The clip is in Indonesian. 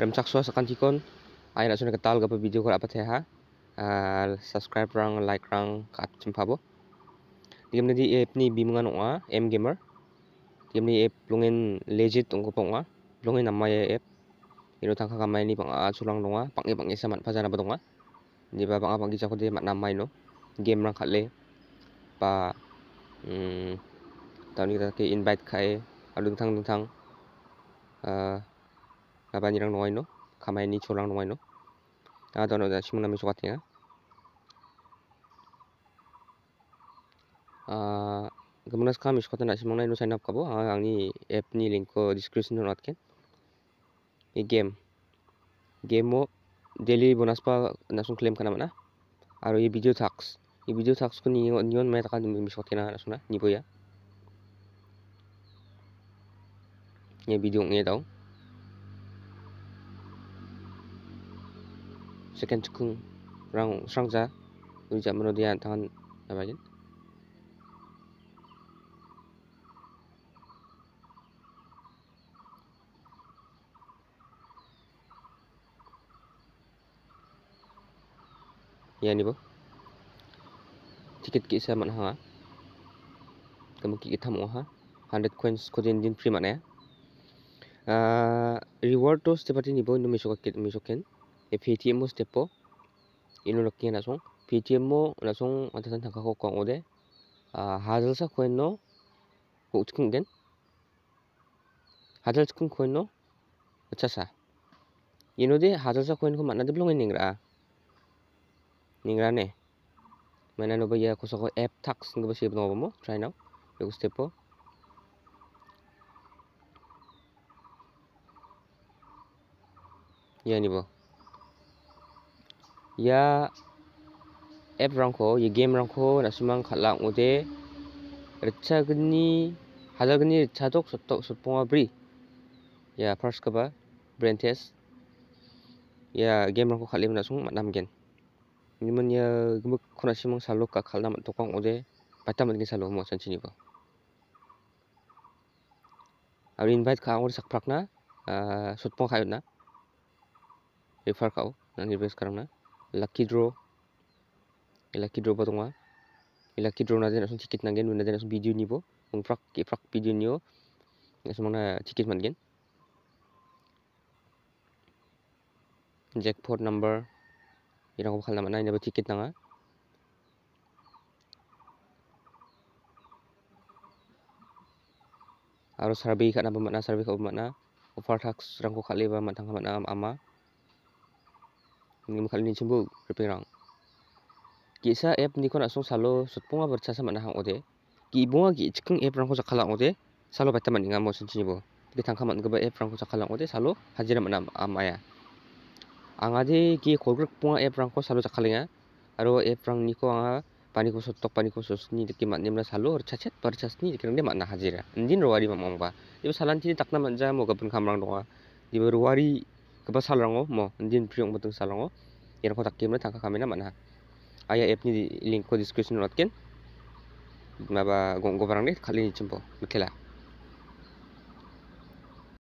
Rem swa sakan cikon. Ayo nak sune katal gapa video apa teh ha ah, subscribe rang like rang kat bo. Di kemudian di app ni bimungan uang m gamer Di kemudian app lungen legit tunggu ko pong lungen nama ya app iro tangka kamai ni pang a ah, chulang donga pangi pangi saman apa bodonga Di ba pang kita kau dia mat nama no game rang kalle. pa hmm, tahun ni kita ke invite kai. adung tang dung tang. Ah, Kapan jirang nongai no? Kamai ni curang nongai no? Tengah tahun ada si mana mi suka tengah? Ah, kemana sekarang mi suka tengah si mana ini saya nak kabo? Ah, angin app ni link ko description tu nak kan? Ini game, game mo daily bonus pa nasun claim kena mana? Aro ini video tax, ini video tax ko ni ni on mai takkan mi suka tengah nasunah ni boleh? Ini video ni tau. second kung rang sangja uja merodia tahan nabagin ya ni bo ticket ki sa man ha kamu ki tham ha 100 coins ko din din free man ya e. ah, reward to stepati ni bo ni misok ki misok ken FATMO 스태프 이노라키 나송 PTMO 나송 안타산 당카고 광오데 아 하절사 코엔노 우트킹겐 그 하절스킨 코엔노 차사 이노데 하절사 코엔 코 만나데 블롱엔 닝라 닝라네 만나노 바야 코사고 앱 탁스 닝바 시브 노바모 트라이 나우 요거 스태프 예 아니버 ya app rangko ya game rangko nasimang kalang ude recha geni hada geni recha dok sotok sotponga bri ya first kaba brain test ya game rangko kalim nasung matam gen ini men ya gemuk kuna simang saluk kakal nama tokong ude patah mungkin saluk mo san sini ko Aku invite kau untuk sakprakna, uh, ah, sutpong kau na, refer kau, nanti beres sekarang na lucky draw eh, lucky draw patunga eh, lucky draw natin asun ticket nangen nun natin asun video nibo mung prak ki eh, prak video niyo asun mana ticket mangen jackpot number irang ko bakal naman ah. na inabo ticket nga aro survey ka na ba mana survey ka ba mana offer tax rang ko khali ba matang ka ama ni ini ripping rang kisa app ni kon song salo sutpunga percaya sama nahang ode ki bunga ki chikung app rang ko sakhala ode salo bataman inga mo sinchini bo ki tangkaman gaba app orang ko sakhala ode salo hajira manam amaya angade ki kolgruk punga app rang salo salo sakhalinga aro app rang ni ko anga pani ko sotok pani ko ni deki mat nimla salo chachet parchasni deki rang de mana hajira indin rowari mamang ba ibu salan chini takna manja mo gapun kamrang doa. ibu rowari kaba salango mo din priyong batung salango yero ko takim na tangka kami na mana aya app ni link ko description not ken maba gong gobarang ni khali ni chimbo mikela